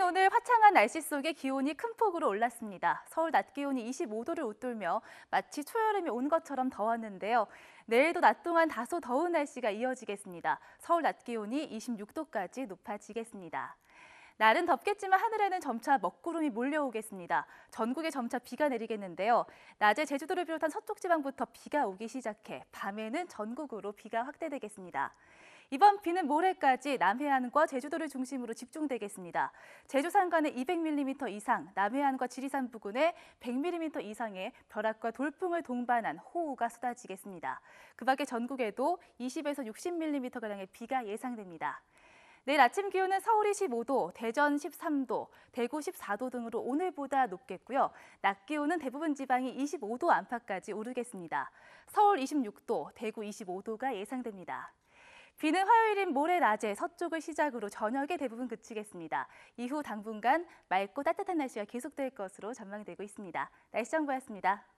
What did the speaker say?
한국 오늘 화창한 날씨 속에 기온이 큰 폭으로 올랐습니다. 서울 낮 기온이 25도를 웃돌며 마치 초여름이 온 것처럼 더웠는데요. 내일도 낮 동안 다소 더운 날씨가 이어지겠습니다. 서울 낮 기온이 26도까지 높아지겠습니다. 날은 덥겠지만 하늘에는 점차 먹구름이 몰려오겠습니다. 전국에 점차 비가 내리겠는데요. 낮에 제주도를 비롯한 서쪽 지방부터 비가 오기 시작해 밤에는 전국으로 비가 확대되겠습니다. 이번 비는 모레까지 남해안과 제주도를 중심으로 집중되겠습니다. 제주 산간에 200mm 이상, 남해안과 지리산 부근에 100mm 이상의 벼락과 돌풍을 동반한 호우가 쏟아지겠습니다. 그 밖에 전국에도 20에서 60mm가량의 비가 예상됩니다. 내일 아침 기온은 서울이 15도, 대전 13도, 대구 14도 등으로 오늘보다 높겠고요. 낮 기온은 대부분 지방이 25도 안팎까지 오르겠습니다. 서울 26도, 대구 25도가 예상됩니다. 비는 화요일인 모레 낮에 서쪽을 시작으로 저녁에 대부분 그치겠습니다. 이후 당분간 맑고 따뜻한 날씨가 계속될 것으로 전망되고 있습니다. 날씨 정보였습니다.